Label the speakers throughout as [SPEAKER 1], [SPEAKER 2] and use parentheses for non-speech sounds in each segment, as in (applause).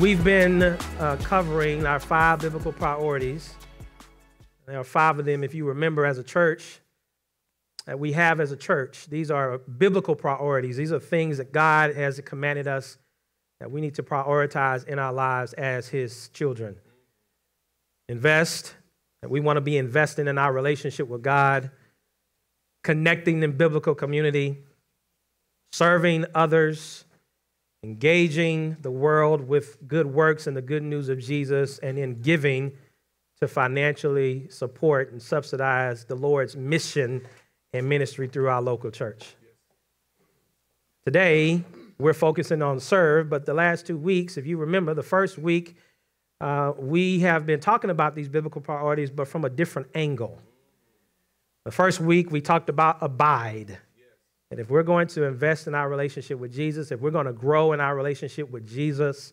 [SPEAKER 1] We've been uh, covering our five biblical priorities. There are five of them, if you remember, as a church, that we have as a church. These are biblical priorities. These are things that God has commanded us that we need to prioritize in our lives as His children. Invest, that we want to be investing in our relationship with God, connecting in biblical community, serving others engaging the world with good works and the good news of Jesus, and in giving to financially support and subsidize the Lord's mission and ministry through our local church. Today, we're focusing on serve, but the last two weeks, if you remember, the first week, uh, we have been talking about these biblical priorities, but from a different angle. The first week, we talked about abide and if we're going to invest in our relationship with Jesus, if we're going to grow in our relationship with Jesus,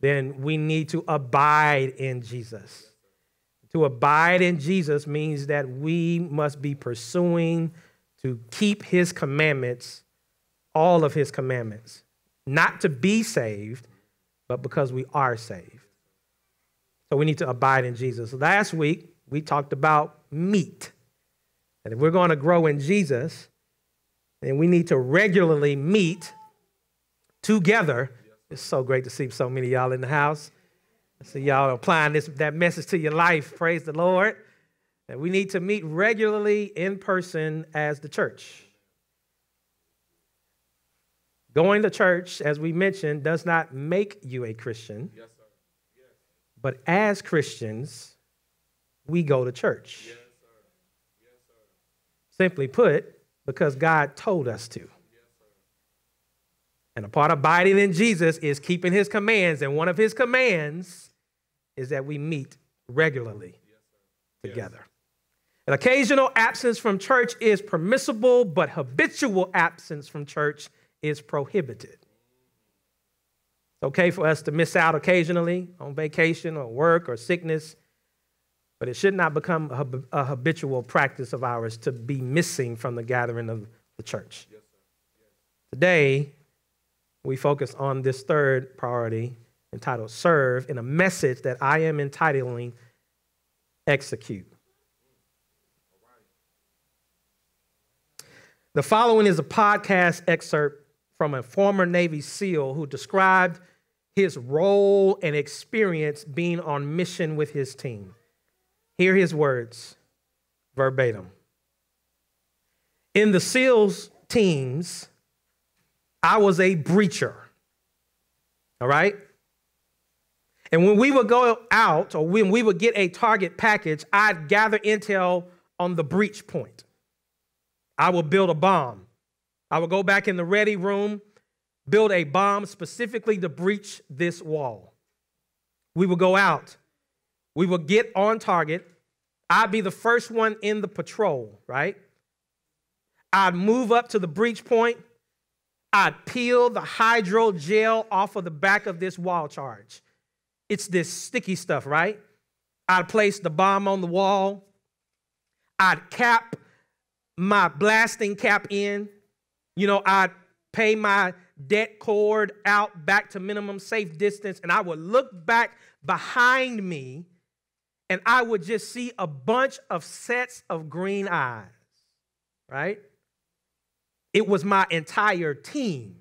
[SPEAKER 1] then we need to abide in Jesus. To abide in Jesus means that we must be pursuing to keep his commandments, all of his commandments, not to be saved, but because we are saved. So we need to abide in Jesus. Last week, we talked about meat. And if we're going to grow in Jesus, and we need to regularly meet together. It's so great to see so many y'all in the house. So y'all applying this that message to your life. Praise the Lord. That we need to meet regularly in person as the church. Going to church, as we mentioned, does not make you a Christian. Yes, yes. But as Christians, we go to church. Yes, sir. Sir. Simply put, because God told us to. And a part of abiding in Jesus is keeping his commands. And one of his commands is that we meet regularly together. An occasional absence from church is permissible, but habitual absence from church is prohibited. It's okay for us to miss out occasionally on vacation or work or sickness but it should not become a, habitual practice of ours to be missing from the gathering of the church. Today, we focus on this third priority entitled Serve in a message that I am entitling Execute. The following is a podcast excerpt from a former Navy SEAL who described his role and experience being on mission with his team. Hear his words verbatim. In the SEALs teams, I was a breacher. All right? And when we would go out or when we would get a target package, I'd gather intel on the breach point. I would build a bomb. I would go back in the ready room, build a bomb specifically to breach this wall. We would go out we will get on target. I'd be the first one in the patrol, right? I'd move up to the breach point. I'd peel the hydro gel off of the back of this wall charge. It's this sticky stuff, right? I'd place the bomb on the wall. I'd cap my blasting cap in. You know, I'd pay my debt cord out back to minimum safe distance, and I would look back behind me and I would just see a bunch of sets of green eyes, right? It was my entire team.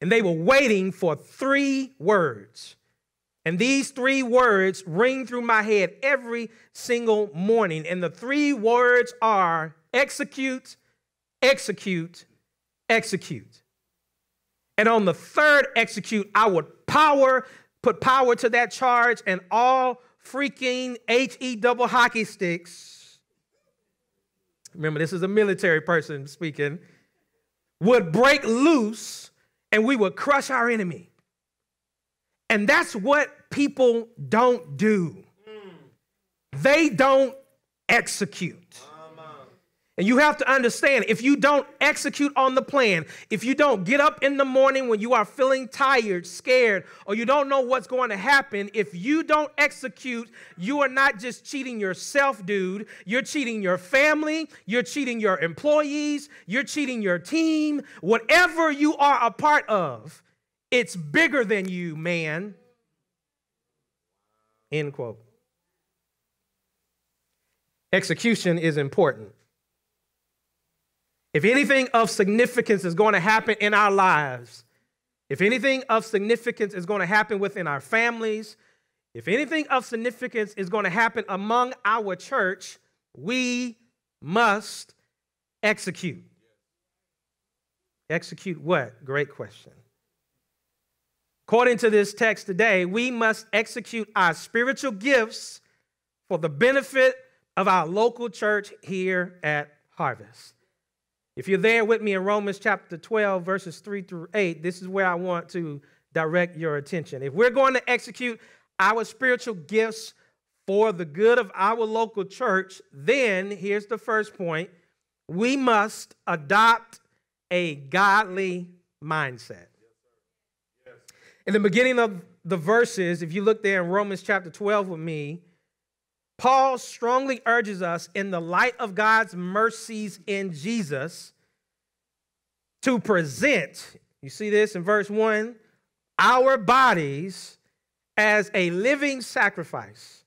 [SPEAKER 1] And they were waiting for three words. And these three words ring through my head every single morning. And the three words are execute, execute, execute. And on the third execute, I would power, put power to that charge, and all freaking HE double hockey sticks. Remember, this is a military person speaking, would break loose and we would crush our enemy. And that's what people don't do. They don't execute. And you have to understand if you don't execute on the plan, if you don't get up in the morning when you are feeling tired, scared, or you don't know what's going to happen, if you don't execute, you are not just cheating yourself, dude. You're cheating your family, you're cheating your employees, you're cheating your team. Whatever you are a part of, it's bigger than you, man. End quote. Execution is important. If anything of significance is going to happen in our lives, if anything of significance is going to happen within our families, if anything of significance is going to happen among our church, we must execute. Execute what? Great question. According to this text today, we must execute our spiritual gifts for the benefit of our local church here at Harvest. If you're there with me in Romans chapter 12, verses 3 through 8, this is where I want to direct your attention. If we're going to execute our spiritual gifts for the good of our local church, then here's the first point we must adopt a godly mindset. In the beginning of the verses, if you look there in Romans chapter 12 with me, Paul strongly urges us, in the light of God's mercies in Jesus, to present, you see this in verse 1, our bodies as a living sacrifice,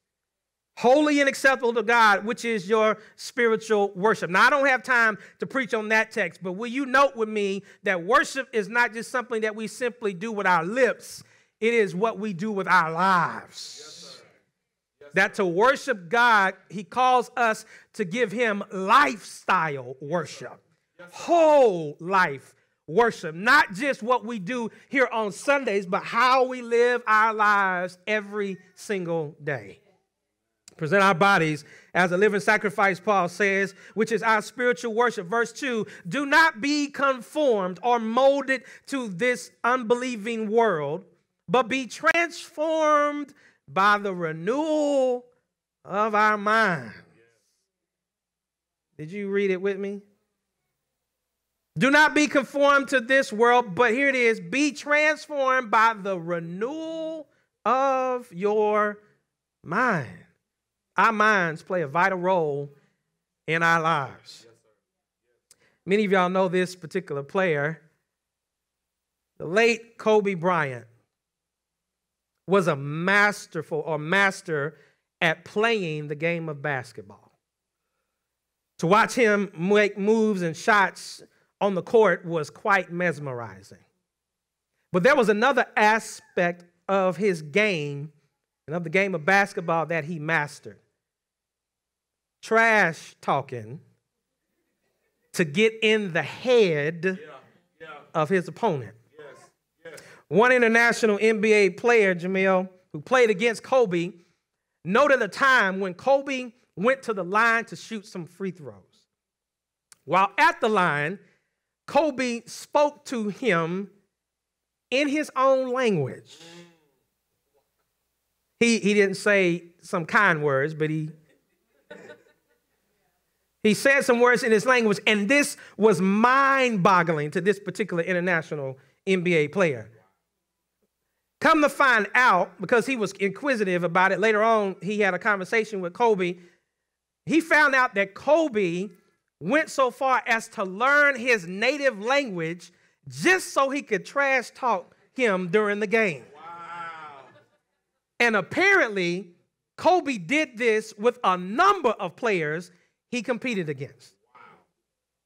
[SPEAKER 1] holy and acceptable to God, which is your spiritual worship. Now, I don't have time to preach on that text, but will you note with me that worship is not just something that we simply do with our lips, it is what we do with our lives. Yes. That to worship God, He calls us to give Him lifestyle worship, whole life worship. Not just what we do here on Sundays, but how we live our lives every single day. Present our bodies as a living sacrifice, Paul says, which is our spiritual worship. Verse 2 Do not be conformed or molded to this unbelieving world, but be transformed by the renewal of our minds. Did you read it with me? Do not be conformed to this world, but here it is be transformed by the renewal of your mind. Our minds play a vital role in our lives. Many of y'all know this particular player, the late Kobe Bryant was a masterful or master at playing the game of basketball. To watch him make moves and shots on the court was quite mesmerizing. But there was another aspect of his game and of the game of basketball that he mastered trash talking to get in the head yeah, yeah. of his opponent. One international NBA player, Jamil, who played against Kobe, noted a time when Kobe went to the line to shoot some free throws. While at the line, Kobe spoke to him in his own language. He, he didn't say some kind words, but he (laughs) he said some words in his language, and this was mind boggling to this particular international NBA player. Come to find out, because he was inquisitive about it, later on he had a conversation with Kobe. He found out that Kobe went so far as to learn his native language just so he could trash talk him during the game. Wow. And apparently, Kobe did this with a number of players he competed against. Wow.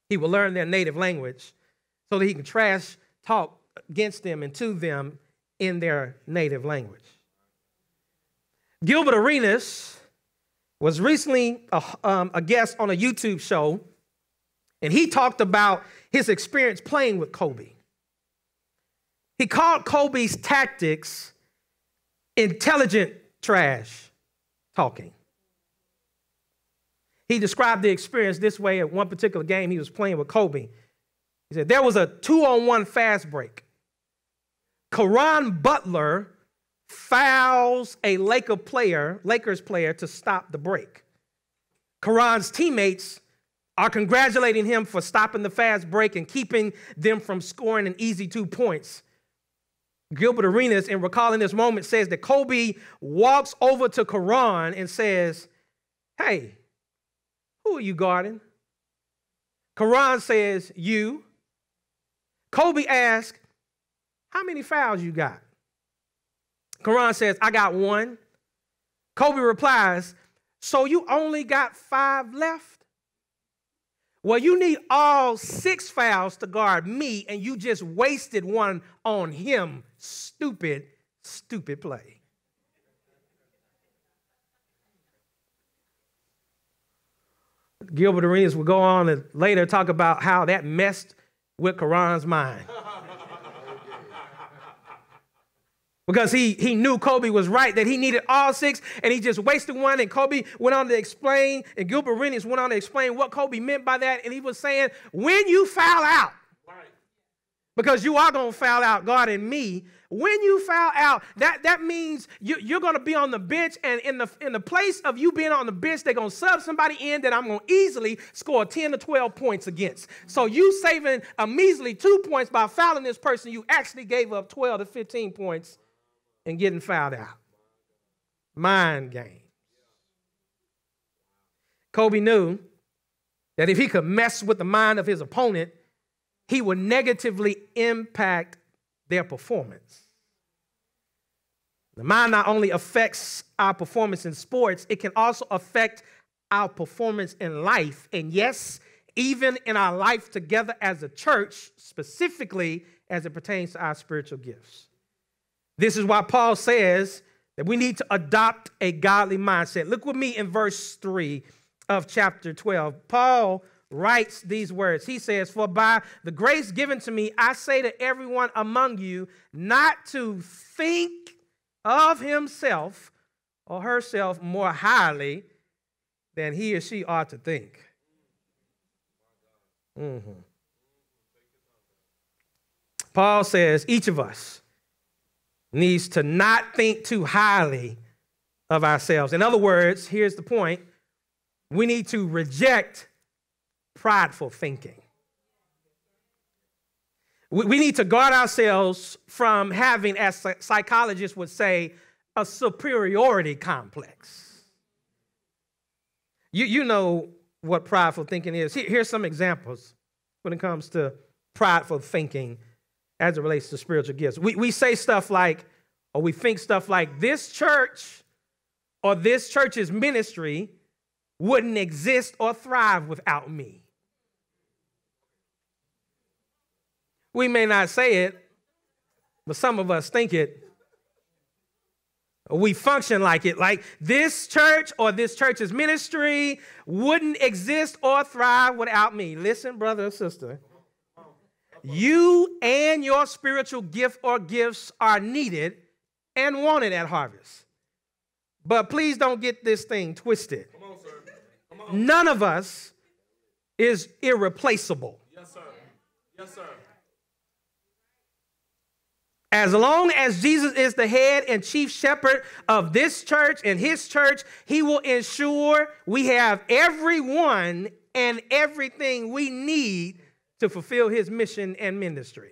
[SPEAKER 1] He would learn their native language so that he can trash talk against them and to them in their native language. Gilbert Arenas was recently a, um, a guest on a YouTube show, and he talked about his experience playing with Kobe. He called Kobe's tactics intelligent trash talking. He described the experience this way at one particular game he was playing with Kobe. He said, There was a two on one fast break. Karan Butler fouls a Laker player, Lakers player to stop the break. Karan's teammates are congratulating him for stopping the fast break and keeping them from scoring an easy two points. Gilbert Arenas, in recalling this moment, says that Kobe walks over to Karan and says, Hey, who are you guarding? Karan says, You. Kobe asks, how many fouls you got? Karan says, I got one. Kobe replies, So you only got five left? Well, you need all six fouls to guard me, and you just wasted one on him. Stupid, stupid play. Gilbert Arenas will go on and later talk about how that messed with Karan's mind. (laughs) because he, he knew Kobe was right, that he needed all six, and he just wasted one. And Kobe went on to explain, and Gilbert Rennies went on to explain what Kobe meant by that. And he was saying, when you foul out, because you are going to foul out God and me, when you foul out, that, that means you, are going to be on the bench, and in the, in the place of you being on the bench, they're going to sub somebody in that I'm going to easily score 10 to 12 points against. So you saving a measly two points by fouling this person, you actually gave up 12 to 15 points and getting fouled out. Mind game. Kobe knew that if he could mess with the mind of his opponent, he would negatively impact their performance. The mind not only affects our performance in sports, it can also affect our performance in life. And yes, even in our life together as a church, specifically as it pertains to our spiritual gifts. This is why Paul says that we need to adopt a godly mindset. Look with me in verse 3 of chapter 12. Paul writes these words. He says, For by the grace given to me, I say to everyone among you not to think of himself or herself more highly than he or she ought to think. Mm-hmm. Paul says, Each of us needs to not think too highly of ourselves. In other words, here's the point we need to reject prideful thinking. We need to guard ourselves from having, as psychologists would say, a superiority complex. You, you know what prideful thinking is. Here, here's some examples when it comes to prideful thinking as it relates to spiritual gifts. We, we say stuff like, or we think stuff like, this church or this church's ministry wouldn't exist or thrive without me. We may not say it, but some of us think it. We function like it. Like this church or this church's ministry wouldn't exist or thrive without me. Listen, brother or sister. You and your spiritual gift or gifts are needed and wanted at harvest. But please don't get this thing twisted. On, None of us is irreplaceable. Yes, sir. Yes, sir. As long as Jesus is the head and chief shepherd of this church and his church, he will ensure we have everyone and everything we need to fulfill his mission and ministry.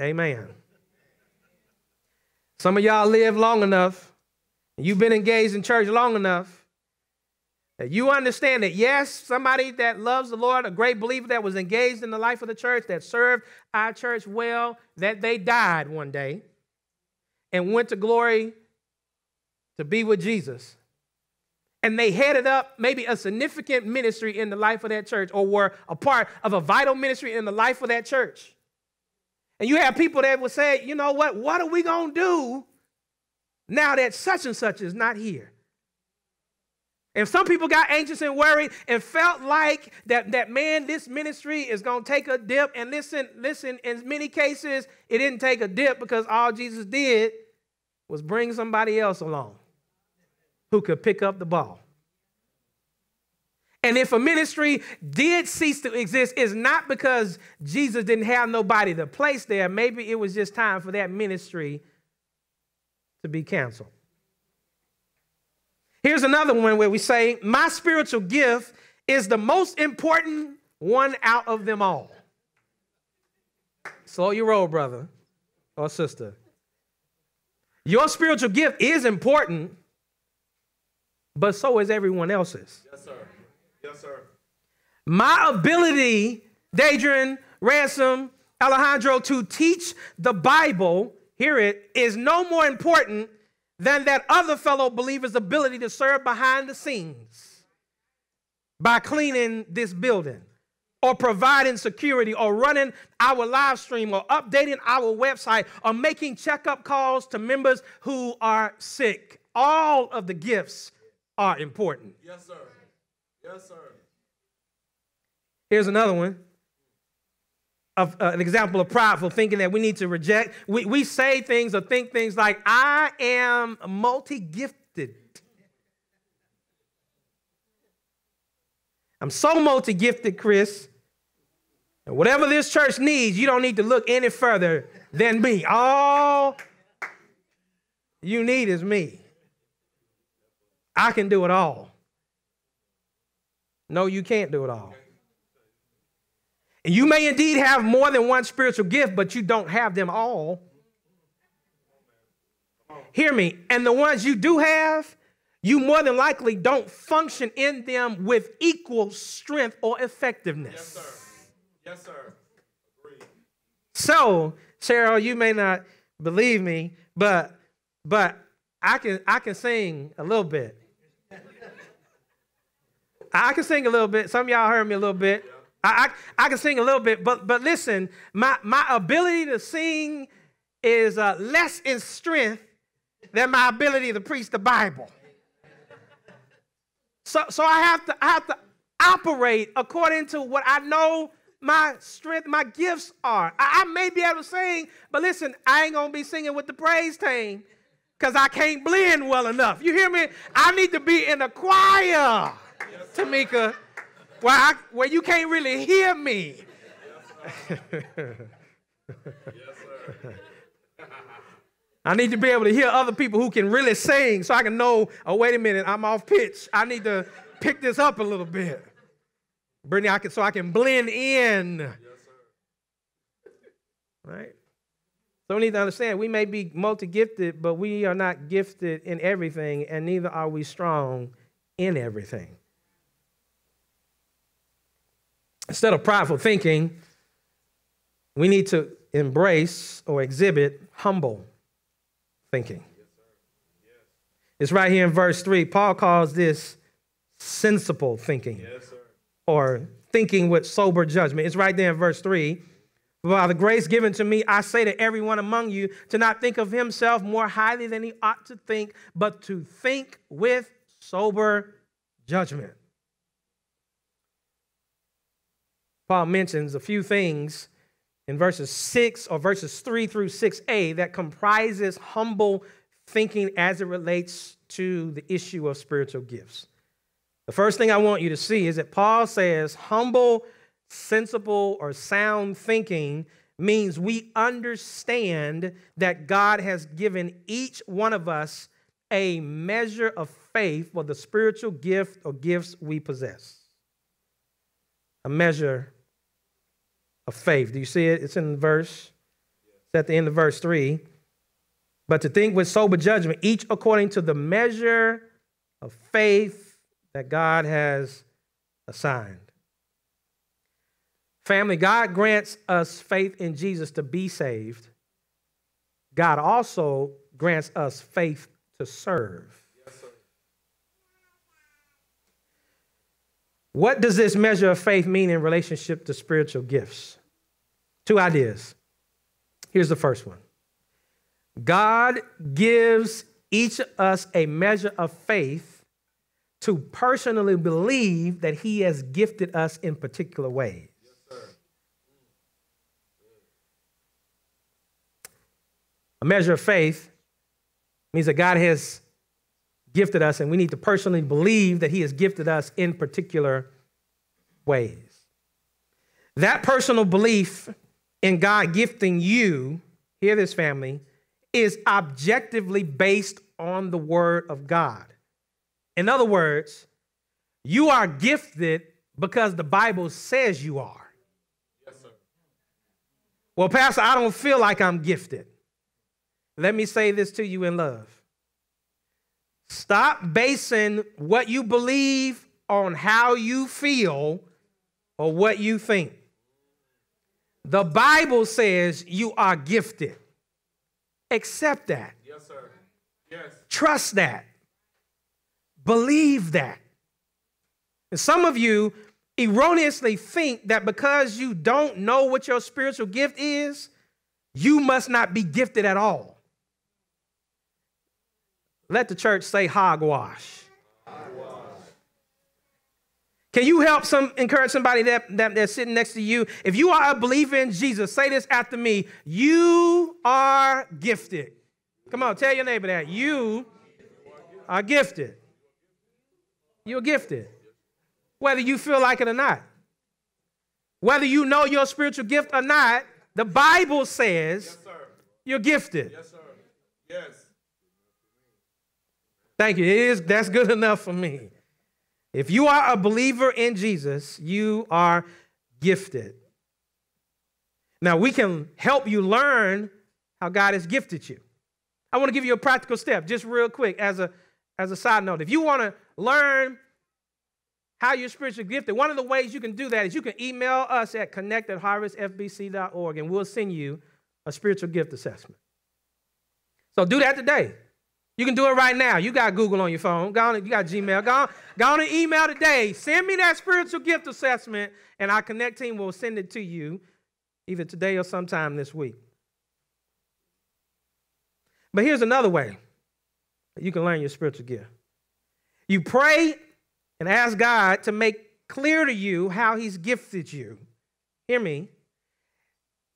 [SPEAKER 1] Amen. Some of y'all live long enough, you've been engaged in church long enough, that you understand that, yes, somebody that loves the Lord, a great believer that was engaged in the life of the church, that served our church well, that they died one day and went to glory to be with Jesus and they headed up maybe a significant ministry in the life of that church or were a part of a vital ministry in the life of that church. And you have people that would say, you know what, what are we going to do now that such and such is not here? And some people got anxious and worried and felt like that, that man, this ministry is going to take a dip. And listen, listen, in many cases, it didn't take a dip because all Jesus did was bring somebody else along who could pick up the ball. And if a ministry did cease to exist, it's not because Jesus didn't have nobody to place there. Maybe it was just time for that ministry to be canceled. Here's another one where we say, My spiritual gift is the most important one out of them all. Slow your roll, brother or sister. Your spiritual gift is important, but so is everyone else's. Yes, sir. Yes, sir. My ability, Dadrian, Ransom, Alejandro, to teach the Bible, hear it, is no more important than that other fellow believer's ability to serve behind the scenes by cleaning this building or providing security or running our live stream or updating our website or making checkup calls to members who are sick. All of the gifts are important. Yes, sir. Yes, sir. Here's another one. Of, uh, an example of prideful thinking that we need to reject. We, we say things or think things like, I am multi gifted. I'm so multi gifted, Chris. And whatever this church needs, you don't need to look any further than me. All you need is me. I can do it all. No, you can't do it all. And you may indeed have more than one spiritual gift, but you don't have them all. Hear me. And the ones you do have, you more than likely don't function in them with equal strength or effectiveness. Yes, sir. Yes, sir. Agreed. So, Cheryl, you may not believe me, but but I can I can sing a little bit. I can sing a little bit. Some of y'all heard me a little bit. I, I, I, can sing a little bit, but, but listen, my, my ability to sing is uh, less in strength than my ability to preach the Bible. So, so I, have to, I have to operate according to what I know my strength, my gifts are. I, I may be able to sing, but listen, I ain't going to be singing with the praise team because I can't blend well enough. You hear me? I need to be in the choir. Tamika, where, I, where you can't really hear me. I need to be able to hear other people who can really sing so I can know, oh, wait a minute, I'm off pitch. I need to pick this up a little bit. Brittany, I can, so I can blend in. right? So we need to understand we may be multi gifted, but we are not gifted in everything, and neither are we strong in everything. Instead of prideful thinking, we need to embrace or exhibit humble thinking. It's right here in verse 3. Paul calls this sensible thinking yes, or thinking with sober judgment. It's right there in verse 3. By the grace given to me, I say to everyone among you to not think of himself more highly than he ought to think, but to think with sober judgment. Paul mentions a few things in verses 6 or verses 3 through 6a that comprises humble thinking as it relates to the issue of spiritual gifts. The first thing I want you to see is that Paul says humble, sensible, or sound thinking means we understand that God has given each one of us a measure of faith for the spiritual gift or gifts we possess. A measure of faith. Do you see it? It's in the verse, it's at the end of verse 3. But to think with sober judgment, each according to the measure of faith that God has assigned. Family, God grants us faith in Jesus to be saved. God also grants us faith to serve. Yes, what does this measure of faith mean in relationship to spiritual gifts? Two ideas. Here's the first one God gives each of us a measure of faith to personally believe that He has gifted us in particular ways. a measure of faith means that God has gifted us, and we need to personally believe that He has gifted us in particular ways. That personal belief in God gifting you, hear this family, is objectively based on the word of God. In other words, you are gifted because the Bible says you are. Yes, sir. Well, Pastor, I don't feel like I'm gifted. Let me say this to you in love. Stop basing what you believe on how you feel or what you think. The Bible says you are gifted. Accept that. Yes, sir. Yes. Trust that. Believe that. And some of you erroneously think that because you don't know what your spiritual gift is, you must not be gifted at all. Let the church say hogwash. Can you help some encourage somebody that, that that's sitting next to you? If you are a believer in Jesus, say this after me. You are gifted. Come on, tell your neighbor that. You are gifted. You're gifted. Whether you feel like it or not. Whether you know your spiritual gift or not, the Bible says yes, you're gifted. Yes, sir. Yes. Thank you. It is that's good enough for me. If you are a believer in Jesus, you are gifted. Now, we can help you learn how God has gifted you. I want to give you a practical step, just real quick, as a, as a side note. If you want to learn how you're spiritually gifted, one of the ways you can do that is you can email us at connect at and we'll send you a spiritual gift assessment. So do that today. You can do it right now. You got Google on your phone. Go on, you got Gmail. Go on, go on and email today. Send me that spiritual gift assessment, and our Connect team will send it to you either today or sometime this week. But here's another way you can learn your spiritual gift. You pray and ask God to make clear to you how He's gifted you. Hear me.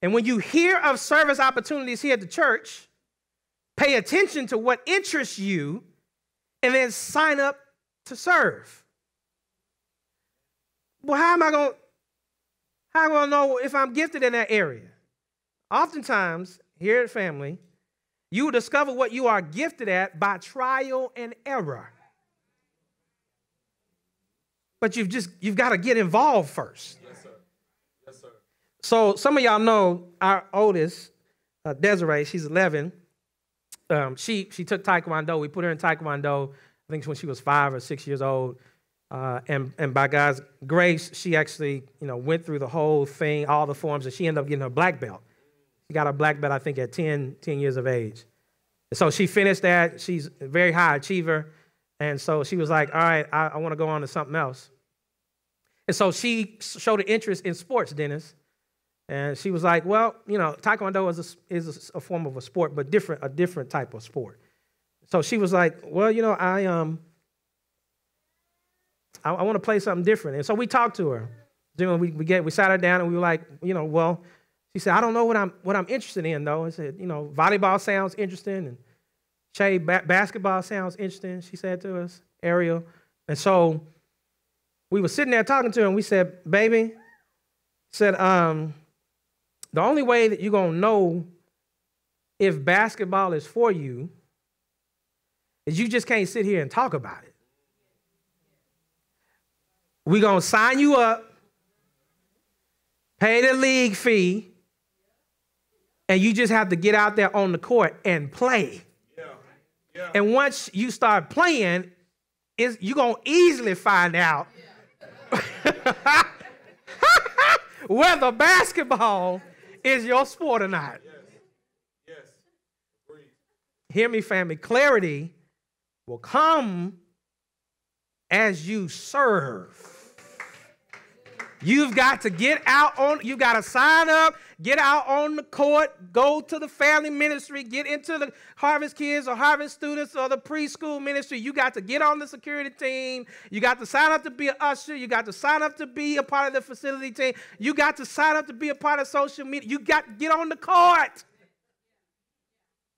[SPEAKER 1] And when you hear of service opportunities here at the church, pay attention to what interests you, and then sign up to serve. Well, how am I going how am I gonna know if I'm gifted in that area? Oftentimes, here at family, you will discover what you are gifted at by trial and error. But you've just you've got to get involved first. Yes, sir. Yes, sir. So some of y'all know our oldest, uh, Desiree, she's 11 um, she, she took Taekwondo. We put her in Taekwondo, I think when she was five or six years old. Uh, and, and by God's grace, she actually, you know, went through the whole thing, all the forms, and she ended up getting her black belt. She got her black belt, I think, at 10, 10 years of age. And so she finished that. She's a very high achiever. And so she was like, all right, I, I want to go on to something else. And so she showed an interest in sports, Dennis. And she was like, well, you know, taekwondo is a, is a, form of a sport, but different, a different type of sport. So she was like, well, you know, I, um, I, I want to play something different. And so we talked to her. Then we, we, get, we sat her down and we were like, you know, well, she said, I don't know what I'm, what I'm interested in, though. I said, you know, volleyball sounds interesting. And Shay, ba- basketball sounds interesting, she said to us, Ariel. And so we were sitting there talking to her and we said, baby, said, um, the only way that you're going to know if basketball is for you is you just can't sit here and talk about it. We're going to sign you up, pay the league fee, and you just have to get out there on the court and play. Yeah. Yeah. And once you start playing, you're going to easily find out yeah. (laughs) whether basketball is your sport or not. Yes. Yes. Hear me, family. Clarity will come as you serve. You've got to get out on, you've got to sign up, get out on the court, go to the family ministry, get into the harvest kids or harvest students or the preschool ministry. You got to get on the security team. You got to sign up to be an usher. You got to sign up to be a part of the facility team. You got to sign up to be a part of social media. You got to get on the court.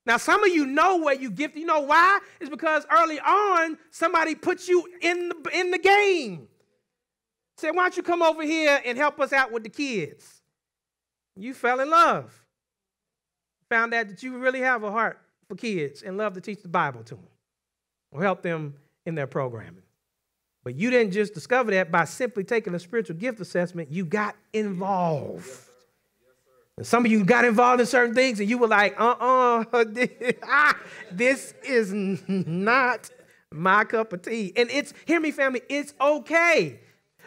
[SPEAKER 1] Now, some of you know where you gift. You know why? It's because early on, somebody put you in the, in the game said, Why don't you come over here and help us out with the kids? You fell in love. Found out that you really have a heart for kids and love to teach the Bible to them or help them in their programming. But you didn't just discover that by simply taking a spiritual gift assessment, you got involved. some of you got involved in certain things and you were like, uh uh-uh, uh, (laughs) this is not my cup of tea. And it's, hear me, family, it's okay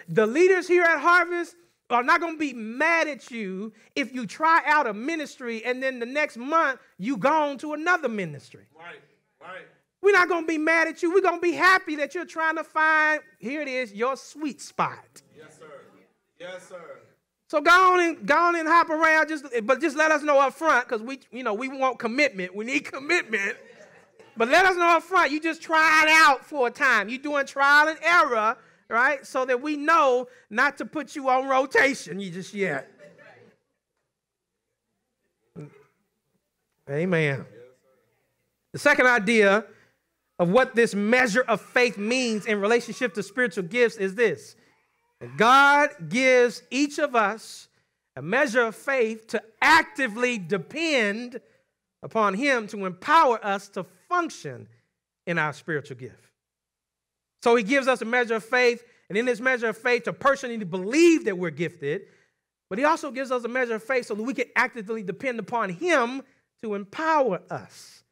[SPEAKER 1] the leaders here at Harvest are not going to be mad at you if you try out a ministry and then the next month you go on to another ministry. Right, right. We're not going to be mad at you. We're going to be happy that you're trying to find, here it is, your sweet spot. Yes, sir. Yes, sir. So go on and go on and hop around, just but just let us know up front, because we you know we want commitment. We need (laughs) commitment. But let us know up front. You just trying out for a time. You're doing trial and error right? So that we know not to put you on rotation you just yet. Amen. The second idea of what this measure of faith means in relationship to spiritual gifts is this God gives each of us a measure of faith to actively depend upon Him to empower us to function in our spiritual gift. So he gives us a measure of faith, and in this measure of faith, to personally believe that we're gifted, but he also gives us a measure of faith so that we can actively depend upon him to empower us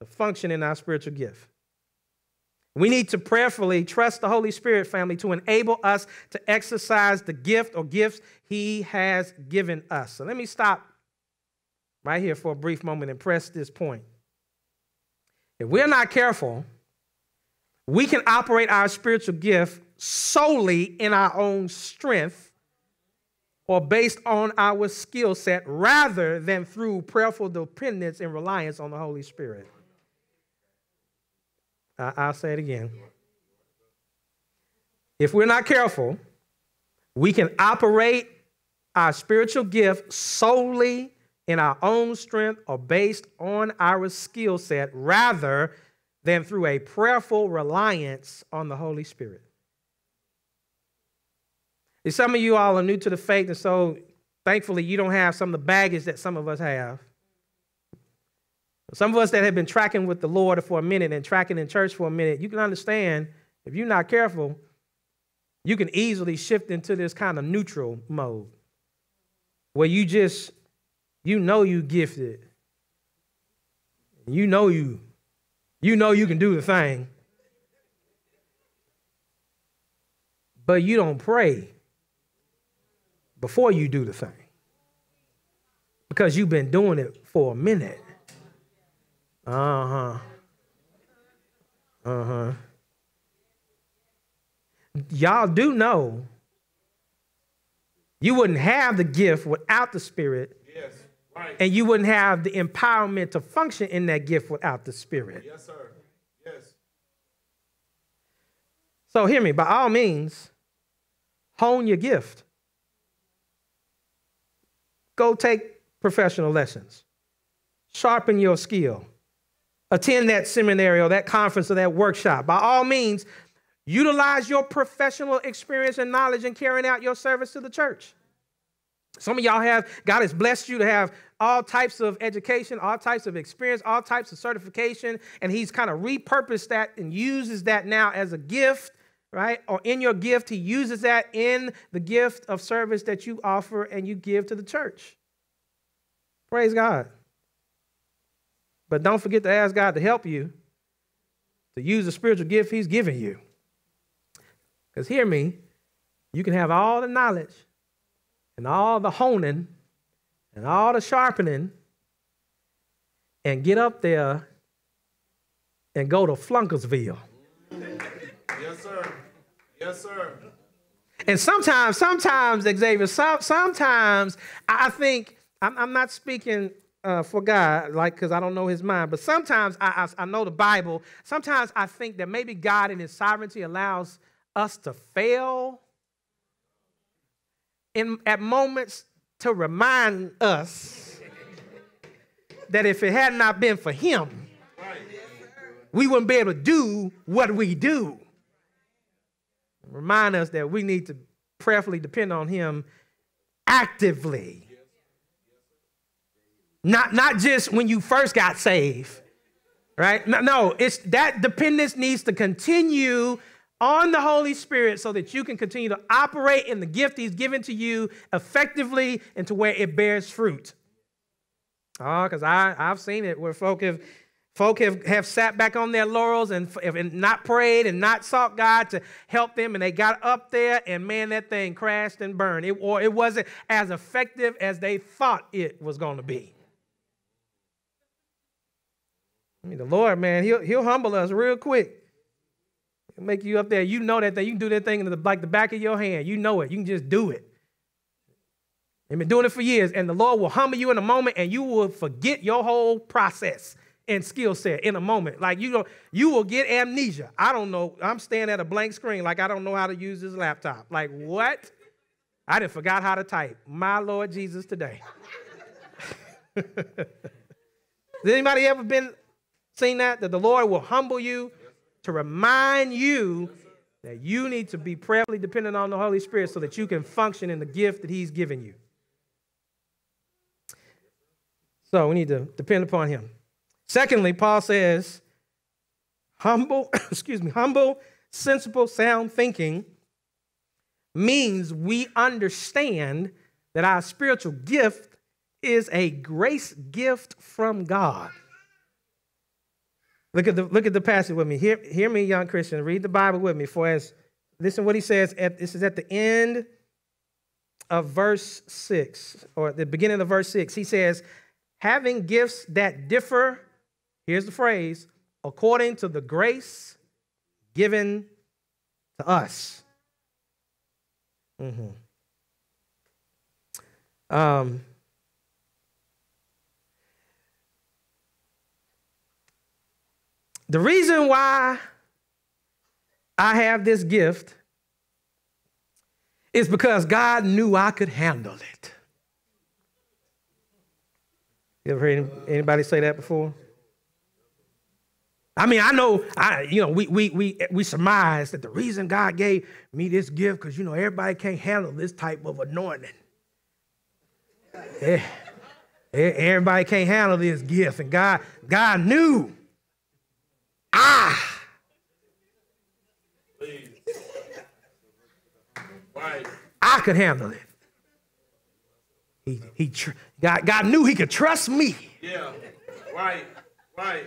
[SPEAKER 1] to function in our spiritual gift. We need to prayerfully trust the Holy Spirit, family, to enable us to exercise the gift or gifts he has given us. So let me stop right here for a brief moment and press this point. If we're not careful, we can operate our spiritual gift solely in our own strength or based on our skill set rather than through prayerful dependence and reliance on the Holy Spirit. I- will say it again. If we're not careful, we can operate our spiritual gift solely in our own strength or based on our skill set rather than through a prayerful reliance on the Holy Spirit. If some of you all are new to the faith, and so thankfully you don't have some of the baggage that some of us have. Some of us that have been tracking with the Lord for a minute and tracking in church for a minute, you can understand if you're not careful, you can easily shift into this kind of neutral mode where you just, you know, you gifted. You know, you you know you can do the thing, but you don't pray before you do the thing because you've been doing it for a minute. Uh huh. Uh huh. Y'all do know you wouldn't have the gift without the Spirit and you wouldn't have the empowerment to function in that gift without the Spirit. Yes, sir. Yes. So hear me, by all means, hone your gift. Go take professional lessons. Sharpen your skill. Attend that seminary or that conference or that workshop. By all means, utilize your professional experience and knowledge in carrying out your service to the church. Some of y'all have, God has blessed you to have all types of education, all types of experience, all types of certification, and He's kind of repurposed that and uses that now as a gift, right? Or in your gift, He uses that in the gift of service that you offer and you give to the church. Praise God. But don't forget to ask God to help you to use the spiritual gift He's given you. Because hear me, you can have all the knowledge and all the honing and all the sharpening and get up there and go to Flunkersville. Yes, sir. Yes, sir. And sometimes, sometimes, Xavier, so, sometimes I think, I'm, I'm not speaking uh, for God, like, because I don't know his mind, but sometimes I, I, I know the Bible. Sometimes I think that maybe God in his sovereignty allows us to fail in, at moments to remind us that if it had not been for him, we wouldn't be able to do what we do. Remind us that we need to prayerfully depend on him actively. Not, not just when you first got saved, right? No, no, it's that dependence needs to continue on the Holy Spirit so that you can continue to operate in the gift He's given to you effectively and to where it bears fruit. Oh, ah, because I've seen it where folk have Folk have, have sat back on their laurels and, and not prayed and not sought God to help them, and they got up there, and man, that thing crashed and burned. It, or it wasn't as effective as they thought it was going to be. I mean, the Lord, man, he'll, he'll humble us real quick make you up there. You know that thing. You can do that thing in the, like the back of your hand. You know it. You can just do it. you have been doing it for years, and the Lord will humble you in a moment, and you will forget your whole process and skill set in a moment. Like you don't, you will get amnesia. I don't know. I'm staring at a blank screen, like I don't know how to use this laptop. Like what? I didn't forgot how to type. My Lord Jesus today. (laughs) Has anybody ever been seen that? That the Lord will humble you to remind you that you need to be prayerfully dependent on the Holy Spirit so that you can function in the gift that He's given you. So we need to depend upon Him. Secondly, Paul says, humble, (coughs) excuse me, humble, sensible, sound thinking means we understand that our spiritual gift is a grace gift from God. Look at the look at the passage with me. Hear, hear me, young Christian. Read the Bible with me. For as listen what he says. At, this is at the end of verse six, or the beginning of verse six. He says, having gifts that differ, here's the phrase, according to the grace given to us. Mm-hmm. Um, The reason why I have this gift is because God knew I could handle it. You ever heard anybody say that before? I mean, I know, I, you know, we, we, we, we surmise that the reason God gave me this gift, because, you know, everybody can't handle this type of anointing. Yeah. Eh, everybody can't handle this gift. And God, God knew Ah! I could handle it. He, he tr- God, God knew he could trust me. Yeah, right, right.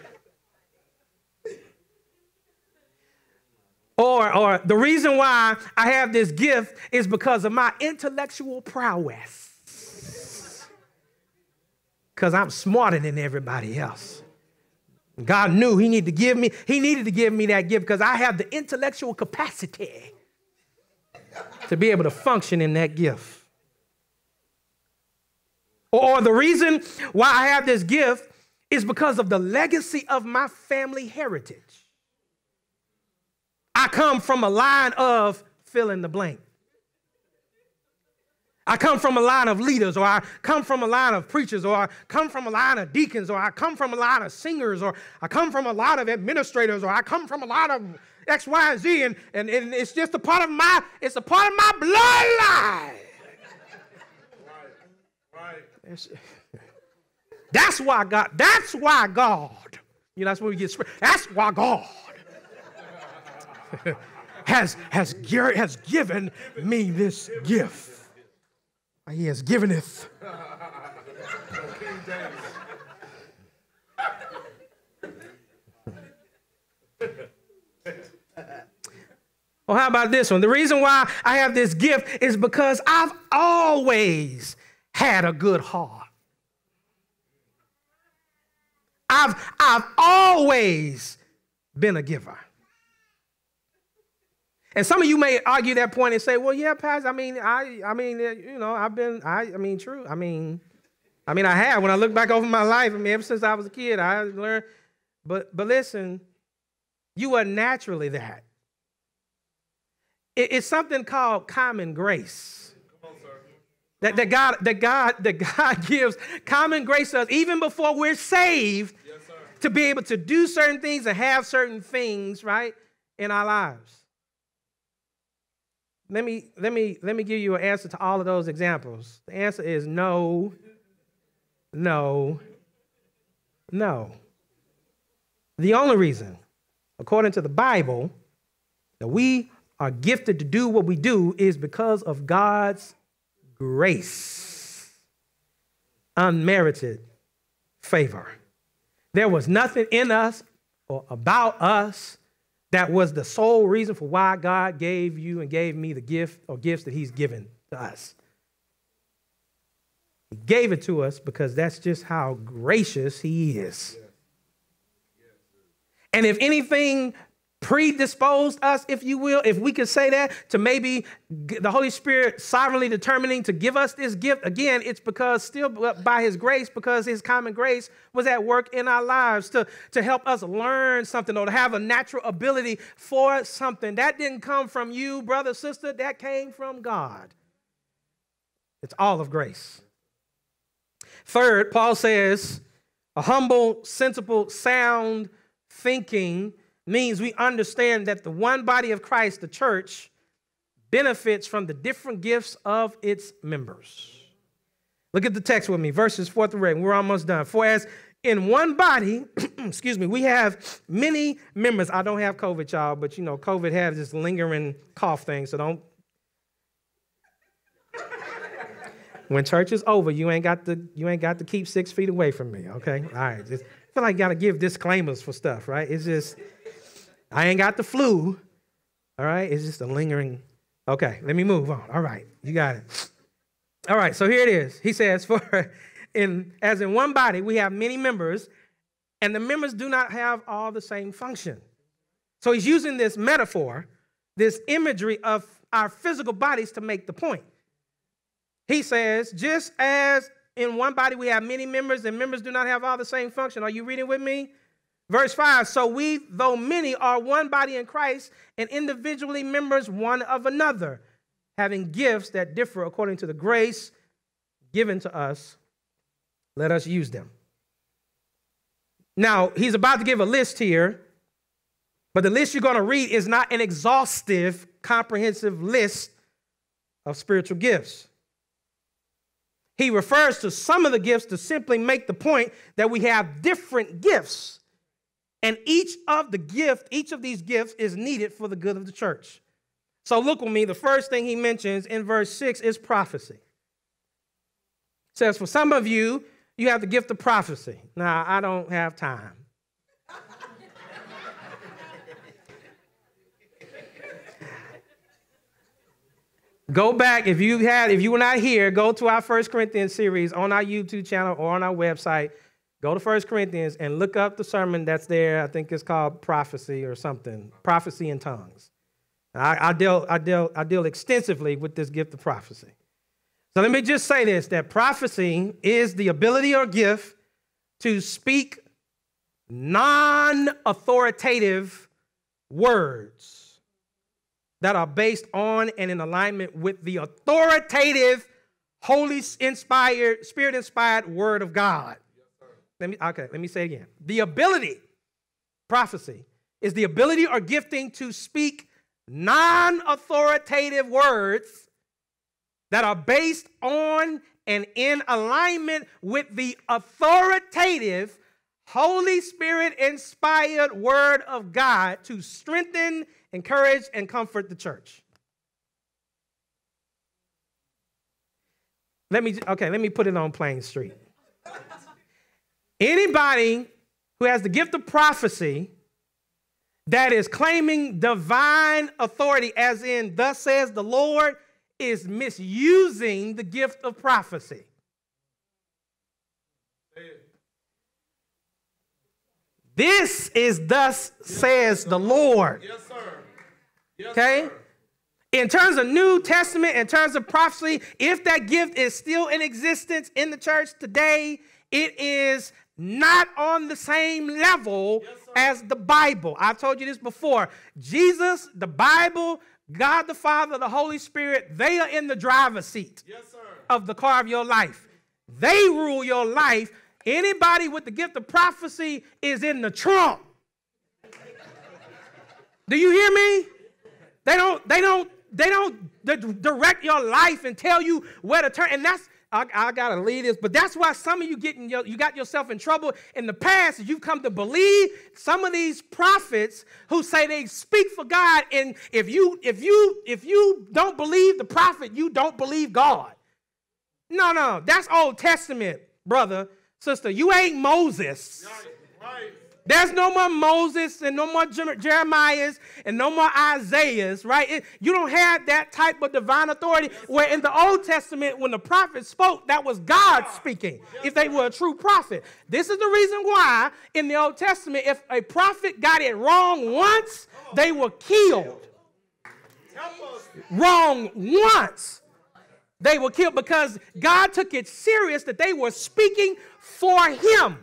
[SPEAKER 1] Or, or the reason why I have this gift is because of my intellectual prowess. Because I'm smarter than everybody else. God knew he needed to give me, he needed to give me that gift because I have the intellectual capacity to be able to function in that gift. Or, or the reason why I have this gift is because of the legacy of my family heritage. I come from a line of fill in the blank. I come from a line of leaders, or I come from a line of preachers, or I come from a line of deacons, or I come from a line of singers, or I come from a lot of administrators, or I come from a lot of X, Y, and Z, and, and, and it's just a part of my, it's a part of my bloodline. Right, right. That's why God, that's why God, you know, that's where we get, that's why God (laughs) has, has, has given me this gift he has giveneth. (laughs) Well, how about this one? The reason why I have this gift is because I've always had a good heart. I've, I've always been a giver. And some of you may argue that point and say, "Well, yeah, Pastor. I mean, I, I mean, you know, I've been, I, I mean, true. I mean, I mean, I have. When I look back over my life, I mean, ever since I was a kid, I learned. But, but listen, you are naturally that. It, it's something called common grace. that, that God, that God, (laughs) that God gives common grace to us even before we're saved, yes, to be able to do certain things and have certain things right in our lives let me let me let me give you an answer to all of those examples. The answer is no, no, no. The only reason, according to the Bible, that we are gifted to do what we do is because of God's grace, unmerited favor. There was nothing in us or about us that was the sole reason for why God gave you and gave me the gift or gifts that He's given to us. He gave it to us because that's just how gracious He is. And if anything predisposed us, if you will, if we could say that, to maybe the Holy Spirit sovereignly determining to give us this gift. Again, it's because still by His grace, because His common grace was at work in our lives to, to help us learn something or to have a natural ability for something. That didn't come from you, brother, sister, that came from God. It's all of grace. Third, Paul says, a humble, sensible, sound thinking means we understand that the one body of Christ, the church, benefits from the different gifts of its members. Look at the text with me, verses 4 through 8. We're almost done. For as in one body, (clears throat) excuse me, we have many members. I don't have COVID, y'all, but you know, COVID has this lingering cough thing, so don't. when church is over, you ain't got to you ain't got to keep six feet away from me, okay? All right. Just I feel like you gotta give disclaimers for stuff, right? It's just I ain't got the flu. All right, it's just a lingering. Okay, let me move on. All right, you got it. All right, so here it is. He says, (laughs) For in as in one body we have many members, and the members do not have all the same function. So he's using this metaphor, this imagery of our physical bodies to make the point. He says, just as in one body we have many members, and members do not have all the same function. Are you reading with me? Verse 5 So we, though many, are one body in Christ and individually members one of another, having gifts that differ according to the grace given to us. Let us use them. Now, he's about to give a list here, but the list you're going to read is not an exhaustive, comprehensive list of spiritual gifts. He refers to some of the gifts to simply make the point that we have different gifts and each of the gift, each of these gifts is needed for the good of the church. So look with me, the first thing he mentions in verse 6 is prophecy. It says, For some of you, you have the gift of prophecy. Now, I don't have time. (laughs) go back if you had if you were not here go to our first corinthians series on our youtube channel or on our website Go to 1 Corinthians and look up the sermon that's there. I think it's called Prophecy or something Prophecy in Tongues. I, I, deal, I, deal, I deal extensively with this gift of prophecy. So let me just say this that prophecy is the ability or gift to speak non authoritative words that are based on and in alignment with the authoritative, holy inspired, spirit inspired word of God let me okay, let me say again. The ability, prophecy, is the ability or gifting to speak non-authoritative words that are based on and in alignment with the authoritative Holy Spirit inspired word of God to strengthen, encourage, and comfort the church. Let me, okay, let me put it on plain street. Anybody who has the gift of prophecy that is claiming divine authority, as in, thus says the Lord, is misusing the gift of prophecy. This is thus says the Lord. Yes, sir. okay? In terms of New Testament, in terms of prophecy, if that gift is still in existence in the church today, it is not on the same level yes, as the Bible. I've told you this before. Jesus, the Bible, God the Father, the Holy Spirit, they are in the driver's seat yes, of the car of your life. They rule your life. Anybody with the gift of prophecy is in the trunk. Do you hear me? They don't, they don't, they don't direct your life and tell you where to turn. And that's I, I gotta leave this. But that's why some of you getting your, you got yourself in trouble in the past. You've come to believe some of these prophets who say they speak for God, and if you if you if you don't believe the prophet, you don't believe God. No, no, that's Old Testament, brother, sister. You ain't Moses. Right. There's no more Moses and no more Jeremiah's and no more Isaiah's, right? It, you don't have that type of divine authority where in the Old Testament, when the prophet spoke, that was God speaking if they were a true prophet. This is the reason why in the Old Testament, if a prophet got it wrong once, they were killed. Wrong once. They were killed because God took it serious that they were speaking for him.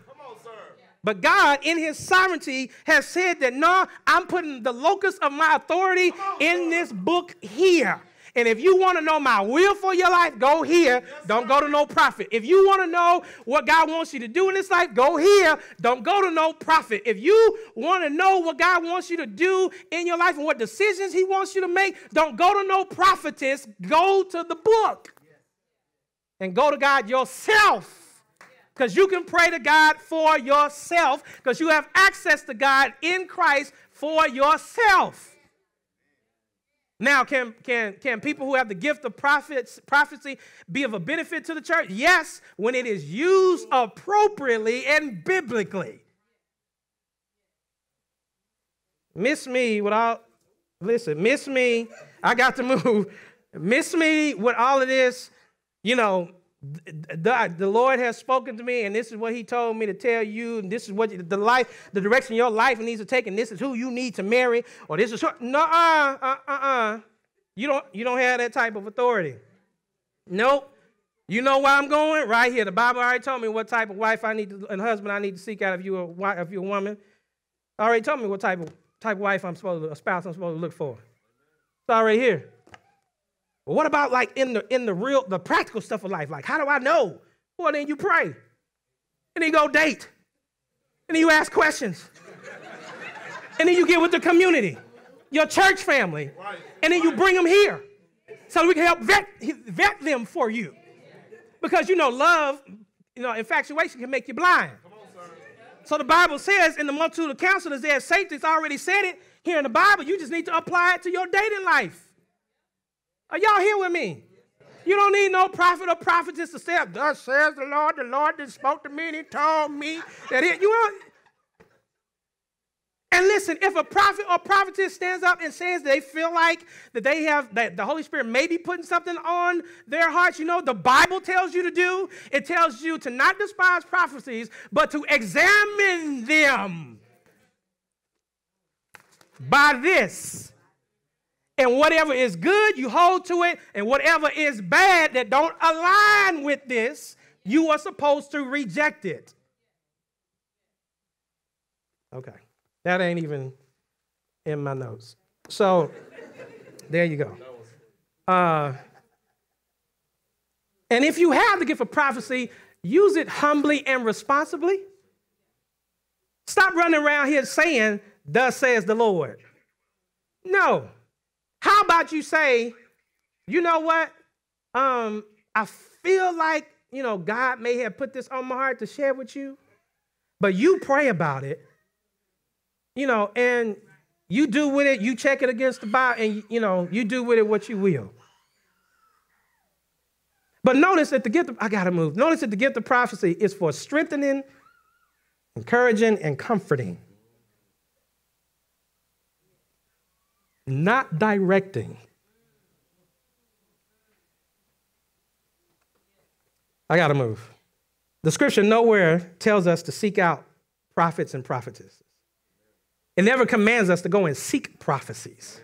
[SPEAKER 1] But God, in his sovereignty, has said that, no, I'm putting the locus of my authority in this book here. And if you want to know my will for your life, go here. Don't go to no prophet. If you want to know what God wants you to do in this life, go here. Don't go to no prophet. If you want to know what God wants you to do in your life and what decisions He wants you to make, don't go to no prophetess. Go to the book and go to God yourself. Because you can pray to God for yourself, because you have access to God in Christ for yourself. Now, can, can, can people who have the gift of prophets, prophecy be of a benefit to the church? Yes, when it is used appropriately and biblically. Miss me without, listen, miss me. I got to move. (laughs) Miss me with all of this, you know, the, the Lord has spoken to me, and this is what He told me to tell you, and this is what the life, the direction your life needs to take, and this is who you need to marry, or this is no, uh, uh, uh, uh. You don't, you don't have that type of authority. Nope. You know where I'm going? Right here. The Bible already told me what type of wife I need to, and husband I need to seek out if you're a, if you're a woman. Already told me what type of type of wife I'm supposed to, a spouse I'm supposed to look for. It's already here. But what about like in the in the real the practical stuff of life? Like, how do I know? Well, then you pray. And then you go date. And then you ask questions. and then you get with the community, your church family. Right. And then you bring them here. So we can help vet, vet them for you. Because you know, love, you know, infatuation can make you blind. so the Bible says in the multitude of counselors, there's safety. It's already said it here in the Bible. You just need to apply it to your dating life. Are y'all here with me? You don't need no prophet or prophetess to say, Thus says the Lord, the Lord that spoke to me and he told me that it. You know, and listen, if a prophet or prophetess stands up and says they feel like that they have that the Holy Spirit may be putting something on their hearts, you know, the Bible tells you to do. It tells you to not despise prophecies, but to examine them by this and whatever is good, you hold to it, and whatever is bad that don't align with this, you are supposed to reject it. Okay. That ain't even in my notes. So there you go. Uh, and if you have the gift of prophecy, use it humbly and responsibly. Stop running around here saying, Thus says the Lord. No, how about you say, you know what? Um, I feel like, you know, God may have put this on my heart to share with you, but you pray about it, you know, and you do with it, you check it against the Bible, and, you know, you do with it what you will. But notice that the gift of, I gotta move. Notice that the gift of prophecy is for strengthening, encouraging, and comforting. not directing. I got to move. The scripture nowhere tells us to seek out prophets and prophetesses. It never commands us to go and seek prophecies.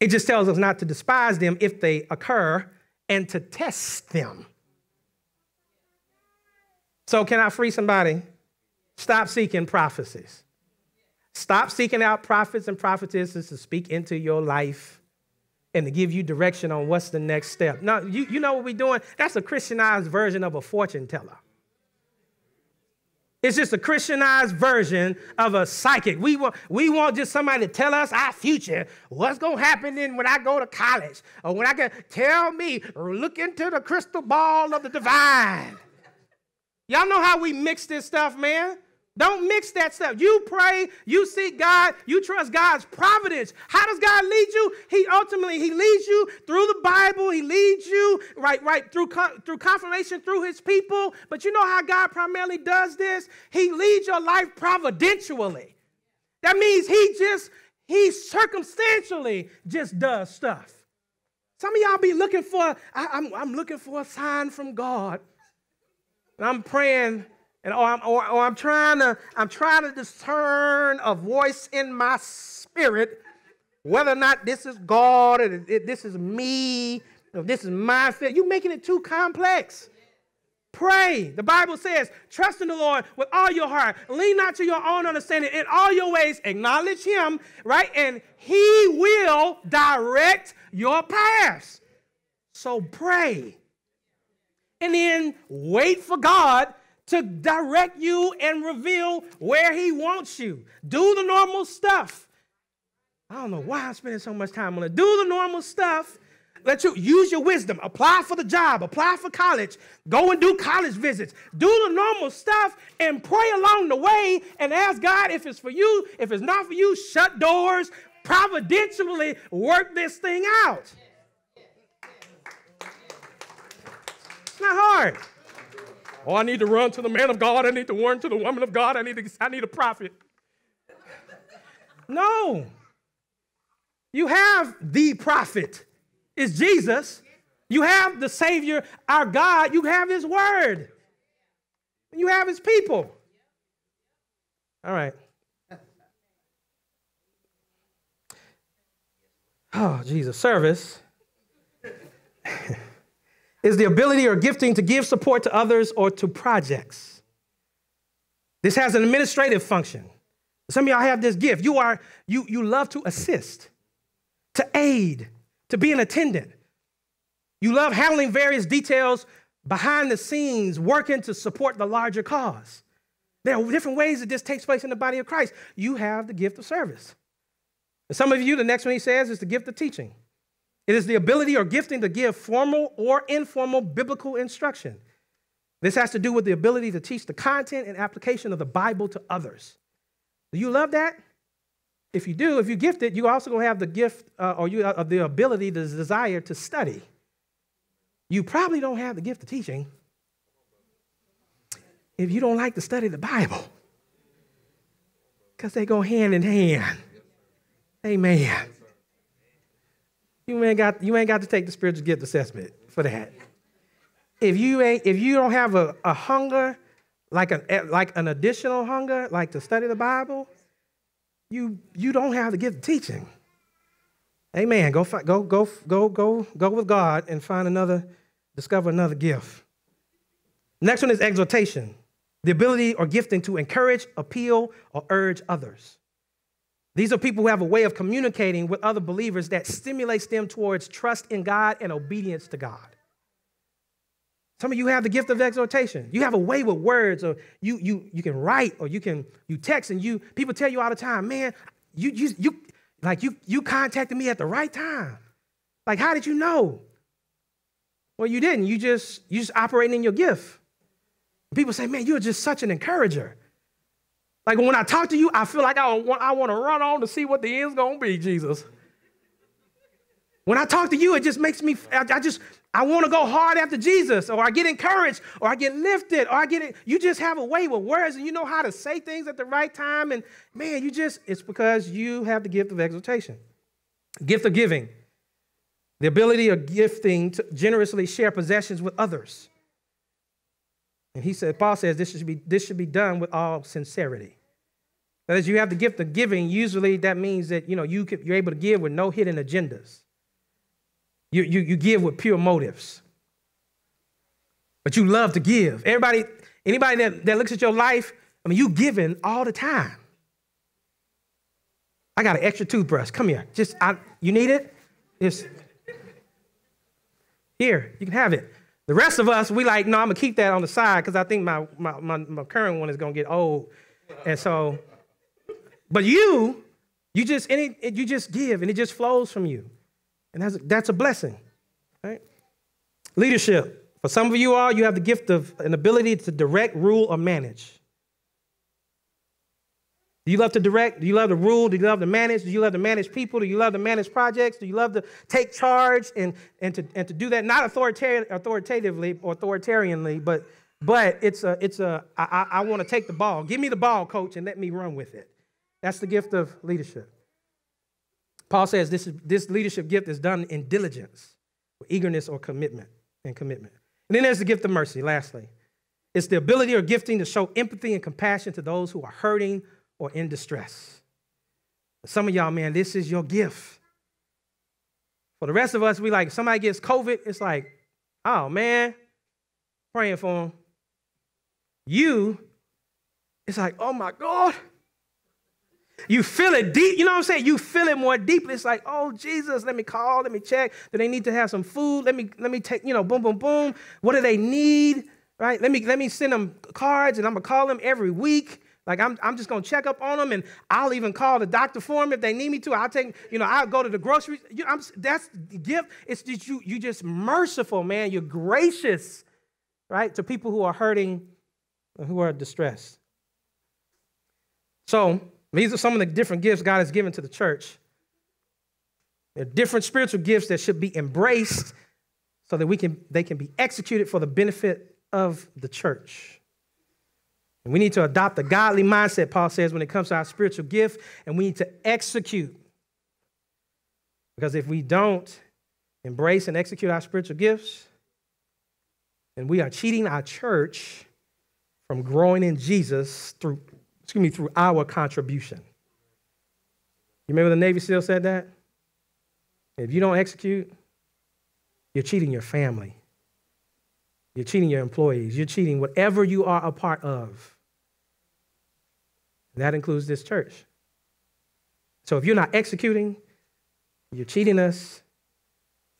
[SPEAKER 1] It just tells us not to despise them if they occur and to test them. So, can I free somebody? Stop seeking prophecies. Stop seeking out prophets and prophetesses to speak into your life and to give you direction on what's the next step. Now, you, you know what we're doing? That's a Christianized version of a fortune teller. It's just a Christianized version of a psychic. We want, we want just somebody to tell us our future, what's going to happen then when I go to college, or when I can tell me, look into the crystal ball of the divine. Y'all know how we mix this stuff, man? Don't mix that stuff. You pray, you seek God, you trust God's providence. How does God lead you? He ultimately he leads you through the Bible. He leads you right right through through confirmation through his people. But you know how God primarily does this? He leads your life providentially. That means he just he circumstantially just does stuff. Some of y'all be looking for I, I'm, I'm looking for a sign from God. And I'm praying and or oh, I'm, or, oh, or oh, I'm trying to I'm trying to discern a voice in my spirit whether or not this is God or this is me or this is my fit. You're making it too complex. Pray. The Bible says, trust in the Lord with all your heart. Lean not to your own understanding. In all your ways, acknowledge Him, right? And He will direct your paths. So pray. And then wait for God to direct you and reveal where He wants you. Do the normal stuff. I don't know why I'm spending so much time on it. Do the normal stuff. Let you use your wisdom. Apply for the job. Apply for college. Go and do college visits. Do the normal stuff and pray along the way and ask God if it's for you. If it's not for you, shut doors. Providentially work this thing out. It's not hard. Oh, I need to run to the man of God. I need to run to the woman of God. I need, to, I need a prophet. no. You have the prophet, it's Jesus. You have the Savior, our God. You have His Word. You have His people. All right. Oh, Jesus, service. (laughs) is the ability or gifting to give support to others or to projects. This has an administrative function. Some of y'all have this gift. You are you you love to assist, to aid, to be an attendant. You love handling various details behind the scenes, working to support the larger cause. There are different ways that this takes place in the body of Christ. You have the gift of service. And some of you, the next one he says is the gift of teaching. It is the ability or gifting to give formal or informal biblical instruction. This has to do with the ability to teach the content and application of the Bible to others. Do you love that? If you do, if you gift it, you are also going to have the gift uh, or you uh, the ability, the desire to study. You probably don't have the gift of teaching if you don't like to study the Bible because they go hand in hand. Amen. You ain't got, you ain't got to take the spiritual gift assessment for that. If you, ain't, if you don't have a, a hunger, like an, like an additional hunger, like to study the Bible, you, you don't have the gift of teaching. Amen. Go, go, go, go, go, go with God and find another, discover another gift. Next one is exhortation the ability or gifting to encourage, appeal, or urge others. These are people who have a way of communicating with other believers that stimulates them towards trust in God and obedience to God. Some of you have the gift of exhortation. You have a way with words, or you you you can write, or you can you text, and you people tell you all the time, man, you you you like you you contacted me at the right time. Like, how did you know? Well, you didn't. You just you just operating in your gift. People say, man, you're just such an encourager. Like when I talk to you, I feel like I want, I want to run on to see what the end's going to be, Jesus. When I talk to you, it just makes me, I, I just, I want to go hard after Jesus, or I get encouraged, or I get lifted, or I get it. You just have a way with words and you know how to say things at the right time. And man, you just, it's because you have the gift of exhortation, gift of giving, the ability of gifting to generously share possessions with others. And he said, Paul says this should be, this should be done with all sincerity. Now, as you have the gift of giving, usually that means that you know you you're able to give with no hidden agendas. You, you, you give with pure motives. But you love to give. Everybody, anybody that, that looks at your life, I mean, you giving all the time. I got an extra toothbrush. Come here. Just I, you need it? Just here, you can have it. The rest of us, we like, no, I'm gonna keep that on the side because I think my, my, my, my current one is gonna get old. And so but you, you just any you just give and it just flows from you. And that's that's a blessing. Right? Leadership. For some of you all, you have the gift of an ability to direct, rule, or manage. Do you love to direct? Do you love to rule? Do you love to manage? Do you love to manage people? Do you love to manage projects? Do you love to take charge and, and, to, and to do that not authoritarian, authoritatively authoritarianly, but, but it's a, it's a I, I, I want to take the ball. Give me the ball, coach, and let me run with it. That's the gift of leadership. Paul says this, is, this leadership gift is done in diligence, eagerness or commitment and commitment. And then there's the gift of mercy, lastly. It's the ability or gifting to show empathy and compassion to those who are hurting or in distress. Some of y'all, man, this is your gift. For the rest of us, we like, if somebody gets COVID, it's like, oh man, praying for them. You, it's like, oh my God, you feel it deep, you know what I'm saying? You feel it more deeply. It's like, oh Jesus, let me call, let me check. Do they need to have some food? Let me let me take, you know, boom, boom, boom. What do they need? Right? Let me let me send them cards and I'm gonna call them every week. Like I'm, I'm just gonna check up on them, and I'll even call the doctor for them if they need me to. I'll take, you know, I'll go to the grocery. You know, I'm, that's gift. It's just you, you just merciful, man. You're gracious, right, to people who are hurting, who are distressed. So these are some of the different gifts God has given to the church. They're different spiritual gifts that should be embraced so that we can, they can be executed for the benefit of the church. And we need to adopt a godly mindset, Paul says, when it comes to our spiritual gift, and we need to execute. Because if we don't embrace and execute our spiritual gifts, then we are cheating our church from growing in Jesus through excuse me, through our contribution. You remember the Navy SEAL said that? If you don't execute, you're cheating your family. You're cheating your employees. You're cheating whatever you are a part of. And that includes this church. So if you're not executing, you're cheating us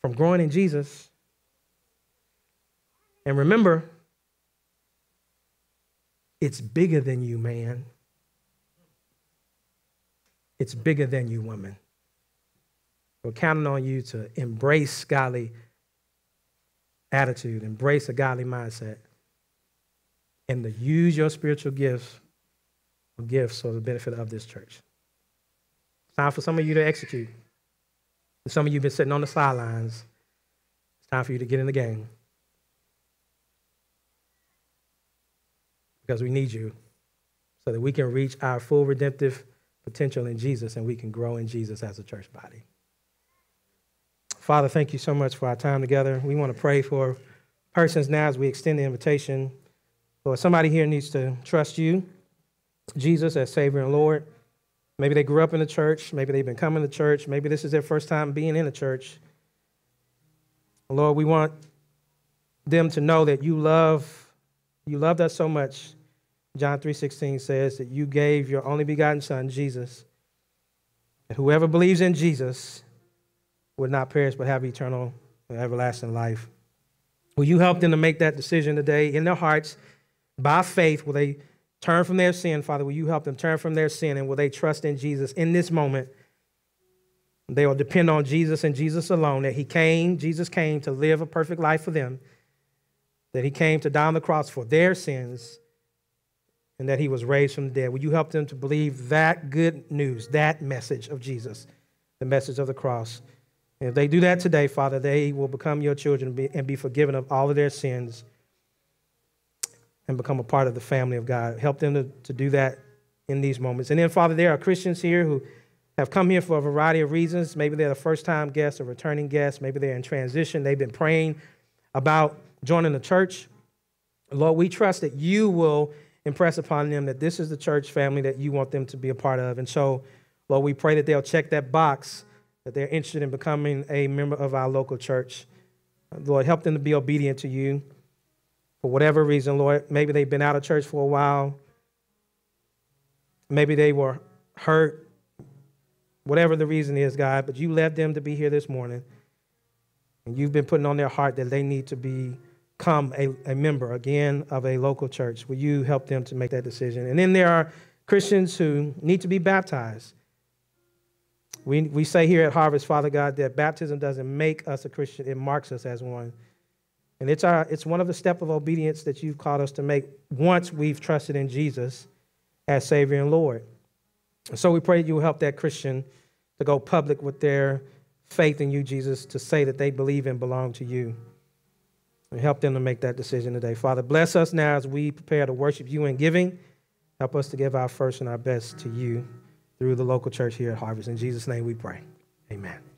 [SPEAKER 1] from growing in Jesus. And remember, it's bigger than you, man. It's bigger than you, women. We're counting on you to embrace godly attitude, embrace a godly mindset, and to use your spiritual gifts or gifts for the benefit of this church. It's time for some of you to execute. And some of you have been sitting on the sidelines. It's time for you to get in the game. Because we need you so that we can reach our full redemptive potential in Jesus and we can grow in Jesus as a church body. Father, thank you so much for our time together. We want to pray for persons now as we extend the invitation. Lord, somebody here needs to trust you, Jesus, as Savior and Lord. Maybe they grew up in the church. Maybe they've been coming to church. Maybe this is their first time being in a church. Lord, we want them to know that you love, you loved us so much John 3:16 says that you gave your only begotten son Jesus. And whoever believes in Jesus would not perish but have eternal everlasting life. Will you help them to make that decision today in their hearts by faith? Will they turn from their sin, Father? Will you help them turn from their sin and will they trust in Jesus in this moment? They will depend on Jesus and Jesus alone that He came, Jesus came to live a perfect life for them, that He came to die on the cross for their sins and that he was raised from the dead. Will you help them to believe that good news, that message of Jesus, the message of the cross? And if they do that today, Father, they will become your children and be forgiven of all of their sins and become a part of the family of God. Help them to, to do that in these moments. And then, Father, there are Christians here who have come here for a variety of reasons. Maybe they're the first time guests or returning guests. Maybe they're in transition. They've been praying about joining the church. Lord, we trust that you will impress upon them that this is the church family that you want them to be a part of. And so, Lord, we pray that they'll check that box, that they're interested in becoming a member of our local church. Lord, help them to be obedient to you for whatever reason, Lord. Maybe they've been out of church for a while. Maybe they were hurt. Whatever the reason is, God, but you led them to be here this morning. And you've been putting on their heart that they need to be become a, a member again of a local church? Will you help them to make that decision? And then there are Christians who need to be baptized. We, we say here at Harvest, Father God, that baptism doesn't make us a Christian, it marks us as one. And it's, our, it's one of the step of obedience that you've called us to make once we've trusted in Jesus as Savior and Lord. And so we pray that you will help that Christian to go public with their faith in you, Jesus, to say that they believe and belong to you. And help them to make that decision today. Father, bless us now as we prepare to worship you in giving. Help us to give our first and our best to you through the local church here at Harvest. In Jesus' name we pray. Amen.